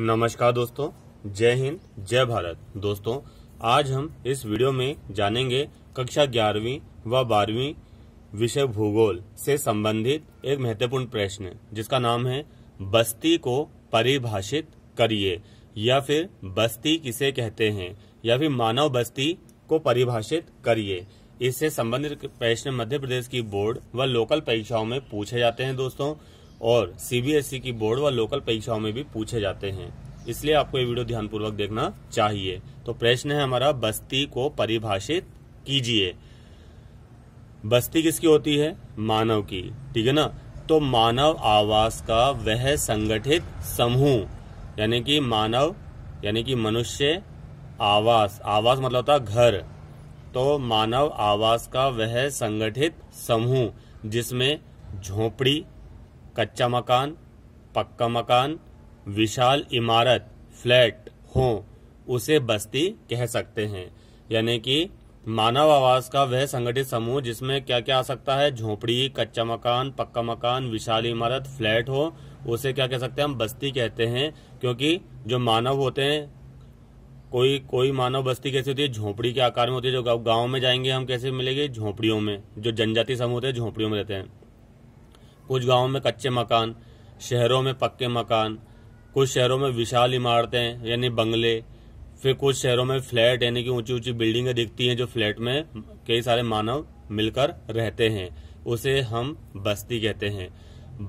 नमस्कार दोस्तों जय हिंद जय भारत दोस्तों आज हम इस वीडियो में जानेंगे कक्षा ग्यारहवीं व बारहवीं विषय भूगोल से संबंधित एक महत्वपूर्ण प्रश्न जिसका नाम है बस्ती को परिभाषित करिए या फिर बस्ती किसे कहते हैं या फिर मानव बस्ती को परिभाषित करिए इससे संबंधित प्रश्न मध्य प्रदेश की बोर्ड व लोकल परीक्षाओं में पूछे जाते हैं दोस्तों और सीबीएसई e की बोर्ड व लोकल परीक्षाओं में भी पूछे जाते हैं इसलिए आपको ये वीडियो ध्यानपूर्वक देखना चाहिए तो प्रश्न है हमारा बस्ती को परिभाषित कीजिए बस्ती किसकी होती है मानव की ठीक है ना तो मानव आवास का वह संगठित समूह यानी कि मानव यानी कि मनुष्य आवास आवास मतलब होता घर तो मानव आवास का वह संगठित समूह जिसमें झोपड़ी कच्चा मकान पक्का मकान विशाल इमारत फ्लैट हो उसे बस्ती कह सकते हैं यानी कि मानव आवास का वह संगठित समूह जिसमें क्या क्या आ सकता है झोपड़ी कच्चा मकान पक्का मकान विशाल इमारत फ्लैट हो उसे क्या कह सकते हैं हम बस्ती कहते हैं क्योंकि जो मानव होते हैं कोई कोई मानव बस्ती कैसी होती है झोपड़ी के आकार में होती है जो गांव में जाएंगे हम कैसे मिलेंगे झोपड़ियों में जो जनजाति समूह होते हैं झोपड़ियों में रहते हैं कुछ गाँव में कच्चे मकान शहरों में पक्के मकान कुछ शहरों में विशाल इमारतें यानी बंगले फिर कुछ शहरों में फ्लैट यानी कि ऊंची ऊंची बिल्डिंगें दिखती हैं जो फ्लैट में कई सारे मानव मिलकर रहते हैं उसे हम बस्ती कहते हैं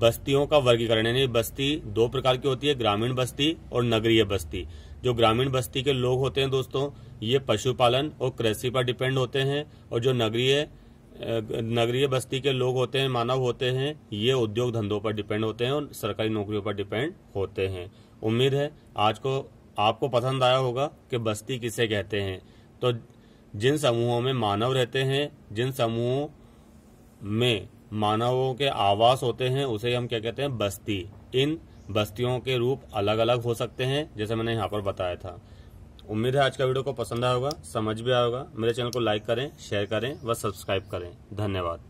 बस्तियों का वर्गीकरण यानी बस्ती दो प्रकार की होती है ग्रामीण बस्ती और नगरीय बस्ती जो ग्रामीण बस्ती के लोग होते हैं दोस्तों ये पशुपालन और कृषि पर डिपेंड होते हैं और जो नगरीय नगरीय बस्ती के लोग होते हैं मानव होते हैं ये उद्योग धंधों पर डिपेंड होते हैं और सरकारी नौकरियों पर डिपेंड होते हैं उम्मीद है आज को आपको पसंद आया होगा कि बस्ती किसे कहते हैं तो जिन समूहों में मानव रहते हैं जिन समूहों में मानवों के आवास होते हैं उसे हम क्या कहते हैं बस्ती इन बस्तियों के रूप अलग अलग हो सकते हैं जैसे मैंने यहाँ पर बताया था उम्मीद है आज का वीडियो को पसंद आया होगा समझ भी आया होगा मेरे चैनल को लाइक करें शेयर करें व सब्सक्राइब करें धन्यवाद